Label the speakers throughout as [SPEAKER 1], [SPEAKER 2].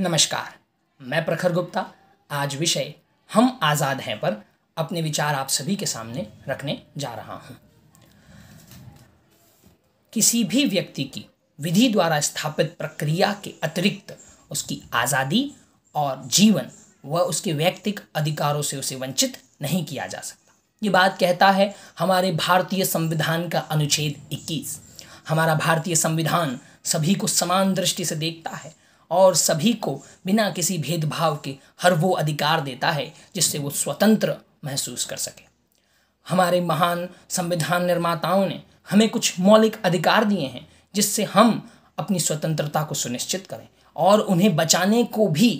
[SPEAKER 1] नमस्कार मैं प्रखर गुप्ता आज विषय हम आज़ाद हैं पर अपने विचार आप सभी के सामने रखने जा रहा हूं किसी भी व्यक्ति की विधि द्वारा स्थापित प्रक्रिया के अतिरिक्त उसकी आज़ादी और जीवन व उसके व्यक्तिक अधिकारों से उसे वंचित नहीं किया जा सकता ये बात कहता है हमारे भारतीय संविधान का अनुच्छेद 21 हमारा भारतीय संविधान सभी को समान दृष्टि से देखता है और सभी को बिना किसी भेदभाव के हर वो अधिकार देता है जिससे वो स्वतंत्र महसूस कर सके हमारे महान संविधान निर्माताओं ने हमें कुछ मौलिक अधिकार दिए हैं जिससे हम अपनी स्वतंत्रता को सुनिश्चित करें और उन्हें बचाने को भी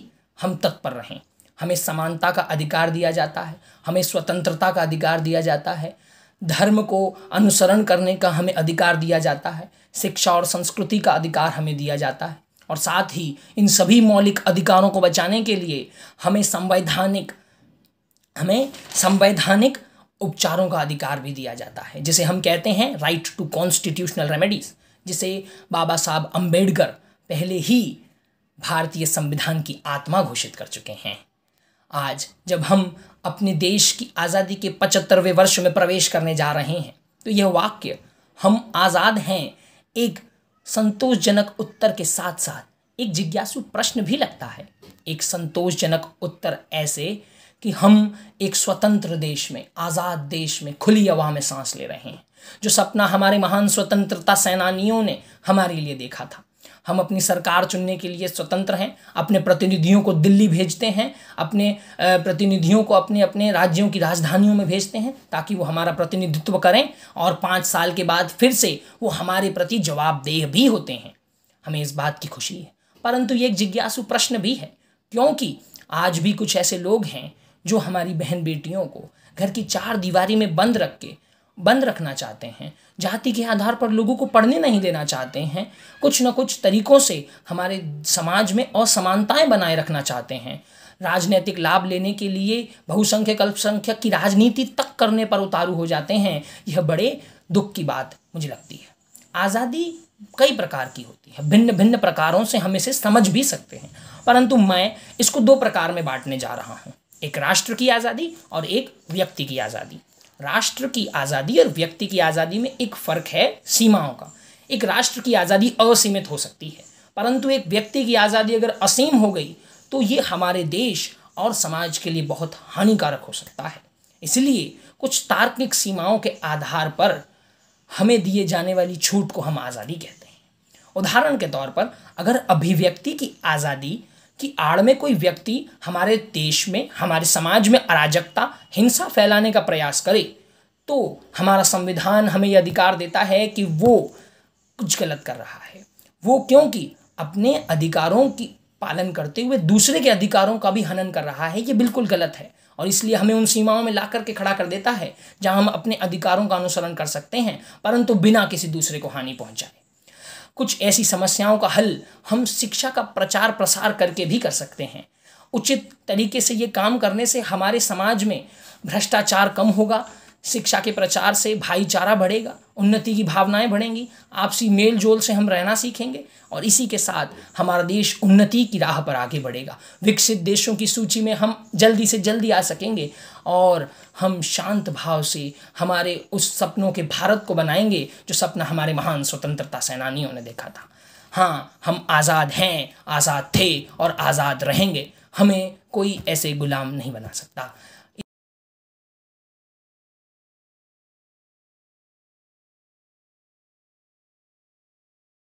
[SPEAKER 1] हम तत्पर रहें हमें समानता का अधिकार दिया जाता है हमें स्वतंत्रता का अधिकार दिया जाता है धर्म को अनुसरण करने का हमें अधिकार दिया जाता है शिक्षा और संस्कृति का अधिकार हमें दिया जाता है और साथ ही इन सभी मौलिक अधिकारों को बचाने के लिए हमें संवैधानिक हमें संवैधानिक उपचारों का अधिकार भी दिया जाता है जिसे हम कहते हैं राइट टू कॉन्स्टिट्यूशनल रेमेडीज जिसे बाबा साहब अंबेडकर पहले ही भारतीय संविधान की आत्मा घोषित कर चुके हैं आज जब हम अपने देश की आज़ादी के पचहत्तरवें वर्ष में प्रवेश करने जा रहे हैं तो यह वाक्य हम आज़ाद हैं एक संतोषजनक उत्तर के साथ साथ एक जिज्ञासु प्रश्न भी लगता है एक संतोषजनक उत्तर ऐसे कि हम एक स्वतंत्र देश में आज़ाद देश में खुली हवा में सांस ले रहे हैं जो सपना हमारे महान स्वतंत्रता सेनानियों ने हमारे लिए देखा था हम अपनी सरकार चुनने के लिए स्वतंत्र हैं अपने प्रतिनिधियों को दिल्ली भेजते हैं अपने प्रतिनिधियों को अपने अपने राज्यों की राजधानियों में भेजते हैं ताकि वो हमारा प्रतिनिधित्व करें और पाँच साल के बाद फिर से वो हमारे प्रति जवाबदेह भी होते हैं हमें इस बात की खुशी है परंतु ये एक जिज्ञासु प्रश्न भी है क्योंकि आज भी कुछ ऐसे लोग हैं जो हमारी बहन बेटियों को घर की चार दीवारी में बंद रख के बंद रखना चाहते हैं जाति के आधार पर लोगों को पढ़ने नहीं देना चाहते हैं कुछ न कुछ तरीकों से हमारे समाज में असमानताएं बनाए रखना चाहते हैं राजनीतिक लाभ लेने के लिए बहुसंख्यक अल्पसंख्यक की राजनीति तक करने पर उतारू हो जाते हैं यह बड़े दुख की बात मुझे लगती है आज़ादी कई प्रकार की होती है भिन्न भिन्न प्रकारों से हम इसे समझ भी सकते हैं परंतु मैं इसको दो प्रकार में बांटने जा रहा हूँ एक राष्ट्र की आज़ादी और एक व्यक्ति की आज़ादी राष्ट्र की आज़ादी और व्यक्ति की आज़ादी में एक फ़र्क है सीमाओं का एक राष्ट्र की आज़ादी असीमित हो सकती है परंतु एक व्यक्ति की आज़ादी अगर असीम हो गई तो ये हमारे देश और समाज के लिए बहुत हानिकारक हो सकता है इसलिए कुछ तार्किक सीमाओं के आधार पर हमें दिए जाने वाली छूट को हम आज़ादी कहते हैं उदाहरण के तौर पर अगर अभिव्यक्ति की आज़ादी कि आड़ में कोई व्यक्ति हमारे देश में हमारे समाज में अराजकता हिंसा फैलाने का प्रयास करे तो हमारा संविधान हमें यह अधिकार देता है कि वो कुछ गलत कर रहा है वो क्योंकि अपने अधिकारों की पालन करते हुए दूसरे के अधिकारों का भी हनन कर रहा है ये बिल्कुल गलत है और इसलिए हमें उन सीमाओं में ला करके खड़ा कर देता है जहां हम अपने अधिकारों का अनुसरण कर सकते हैं परंतु बिना किसी दूसरे को हानि पहुंचाए कुछ ऐसी समस्याओं का हल हम शिक्षा का प्रचार प्रसार करके भी कर सकते हैं उचित तरीके से ये काम करने से हमारे समाज में भ्रष्टाचार कम होगा शिक्षा के प्रचार से भाईचारा बढ़ेगा उन्नति की भावनाएं बढ़ेंगी आपसी मेल जोल से हम रहना सीखेंगे और इसी के साथ हमारा देश उन्नति की राह पर आगे बढ़ेगा विकसित देशों की सूची में हम जल्दी से जल्दी आ सकेंगे और हम शांत भाव से हमारे उस सपनों के भारत को बनाएंगे जो सपना हमारे महान स्वतंत्रता सेनानियों ने देखा था हाँ हम आज़ाद हैं आज़ाद थे और आज़ाद रहेंगे हमें कोई ऐसे गुलाम नहीं बना सकता